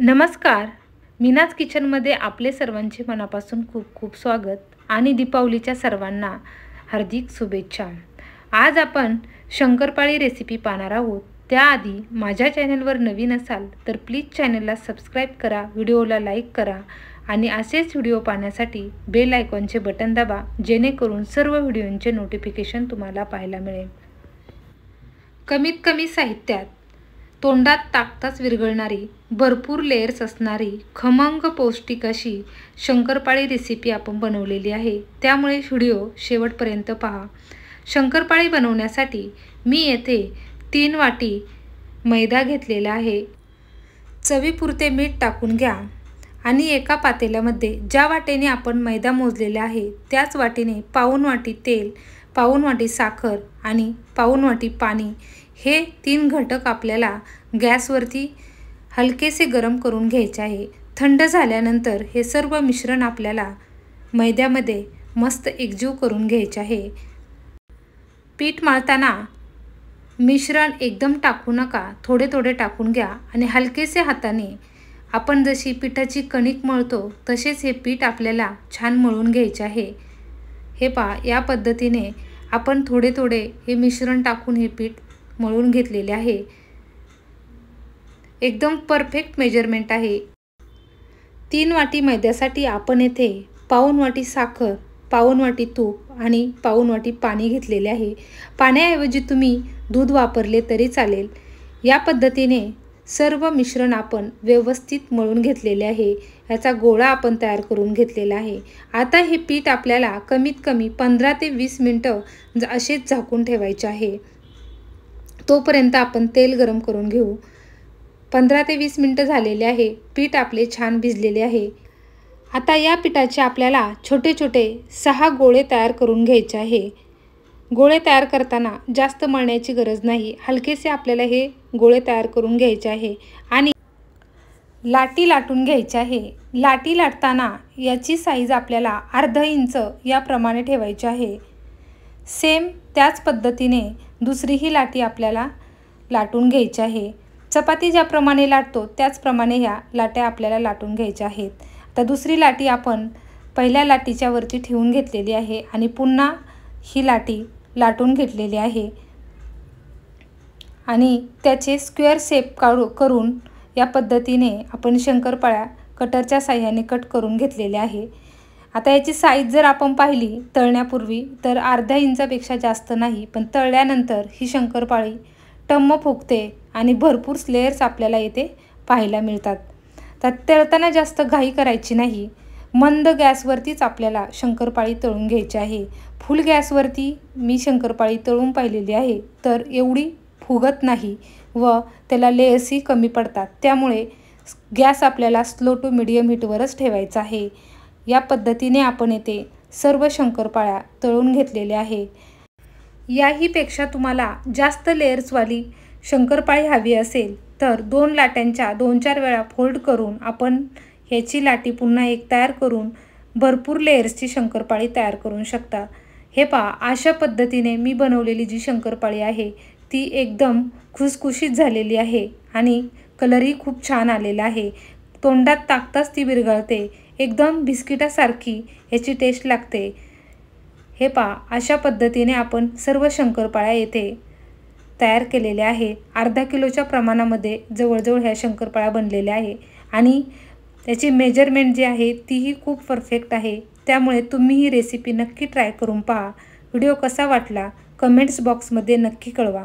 नमस्कार मीनाज किचनमध्ये आपले सर्वांचे मनापासून खूप खूप स्वागत आणि दीपावलीच्या सर्वांना हार्दिक शुभेच्छा आज आपण शंकरपाळी रेसिपी पाहणार आहोत त्याआधी माझ्या चॅनलवर नवीन असाल तर प्लीज चॅनलला सबस्क्राईब करा व्हिडिओला लाईक करा आणि असेच व्हिडिओ पाहण्यासाठी बेल आयकॉनचे बटन दाबा जेणेकरून सर्व व्हिडिओंचे नोटिफिकेशन तुम्हाला पाहायला मिळेल कमीत कमी साहित्यात तोंडात ताकताच विरघळणारी भरपूर लेयर्स असणारी खमंग पौष्टिक अशी शंकरपाळी रेसिपी आपण बनवलेली आहे त्यामुळे व्हिडिओ शेवटपर्यंत पहा शंकरपाळी बनवण्यासाठी मी येथे तीन वाटी मैदा घेतलेला आहे चवीपुरते मीठ टाकून घ्या आणि एका पातेल्यामध्ये ज्या वाटेने आपण मैदा मोजलेला आहे त्याच वाटेने पाऊन वाटी तेल वाटी साखर आणि वाटी पाणी हे तीन घटक आपल्याला गॅसवरती हलकेसे गरम करून घ्यायचे आहे थंड झाल्यानंतर हे सर्व मिश्रण आपल्याला मैद्यामध्ये मस्त एकजीव करून घ्यायचे आहे पीठ मळताना मिश्रण एकदम टाकू नका थोडे थोडे टाकून घ्या आणि हलकेसे हाताने आपण जशी पिठाची कणिक मळतो तसेच हे पीठ आपल्याला छान मळून घ्यायचे आहे हे पहा या पद्धतीने आपण थोडे थोडे हे मिश्रण टाकून हे पीठ मळून घेतलेले आहे एकदम परफेक्ट मेजरमेंट आहे तीन वाटी मैद्यासाठी आपण येथे पाऊन वाटी साखर पाऊन वाटी तूप आणि पाऊन वाटी पाणी घेतलेले आहे पाण्याऐवजी तुम्ही दूध वापरले तरी चालेल या पद्धतीने सर्व मिश्रण आपण व्यवस्थित मळून घेतलेले आहे याचा गोळा आपण तयार करून घेतलेला आहे आता हे पीठ आपल्याला कमीत कमी पंधरा ते वीस मिनटं असेच झाकून ठेवायचे आहे तोपर्यंत आपण तेल गरम करून घेऊ पंधरा ते वीस मिनटं झालेले आहे पीठ आपले छान भिजलेले आहे आता या पिठाचे आपल्याला छोटे छोटे सहा गोळे तयार करून घ्यायचे आहे गोळे तयार करताना जास्त मळण्याची गरज नाही हलकेसे आपल्याला हे गोळे तयार करून घ्यायचे आहे आणि लाटी लाटून घ्यायची आहे लाटी लाटताना याची साईज आपल्याला अर्ध इंच याप्रमाणे ठेवायची आहे सेम त्याच पद्धतीने दुसरीही लाटी आपल्याला लाटून घ्यायची आहे चपाती ज्याप्रमाणे लाटतो त्याचप्रमाणे ह्या लाट्या आपल्याला लाटून घ्यायच्या आहेत आता दुसरी लाटी आपण पहिल्या लाटीच्या वरती ठेवून घेतलेली आहे आणि पुन्हा ही लाटी लाटून घेतलेले आहे आणि त्याचे स्क्वेअर शेप काढू करून या पद्धतीने आपण शंकरपाळ्या कटरच्या साह्याने कट करून घेतलेले आहे आता याची साईज जर आपण पाहिली तळण्यापूर्वी तर अर्ध्या इंचापेक्षा जास्त नाही पण तळल्यानंतर ही शंकरपाळी टम्म फुगते आणि भरपूर स्लेअर्स आपल्याला येथे पाहायला मिळतात तर तळताना जास्त घाई करायची नाही मंद गॅसवरतीच आपल्याला शंकरपाळी तळून घ्यायची आहे फुल गॅसवरती मी शंकरपाळी तळून पाहिलेली आहे तर एवढी फुगत नाही व त्याला लेयर्सही कमी पडतात त्यामुळे गॅस आपल्याला स्लो टू मिडियम हीटवरच ठेवायचा आहे या पद्धतीने आपण येथे सर्व शंकरपाळ्या तळून घेतलेल्या आहे याहीपेक्षा तुम्हाला जास्त लेयर्सवाली शंकरपाळी हवी असेल तर दोन लाट्यांच्या दोन चार वेळा फोल्ड करून आपण ह्याची लाटी पुन्हा एक तयार करून भरपूर लेअर्सची शंकरपाळी तयार करू शकता हे पहा अशा पद्धतीने मी बनवलेली जी शंकरपाळी आहे ती एकदम खुसखुशीत झालेली आहे आणि कलरही खूप छान आलेला आहे तोंडात ताकताच ती विरघळते एकदम बिस्किटासारखी ह्याची टेस्ट लागते हे पा अशा पद्धतीने आपण सर्व शंकरपाळ्या येथे तयार केलेल्या आहे अर्धा किलोच्या प्रमाणामध्ये जवळजवळ ह्या शंकरपाळ्या बनलेल्या आहे आणि त्याची मेजरमेंट जी आहे तीही खूप परफेक्ट आहे त्यामुळे तुम्ही ही रेसिपी नक्की ट्राय करून पहा व्हिडिओ कसा वाटला कमेंट्स बॉक्समध्ये नक्की कळवा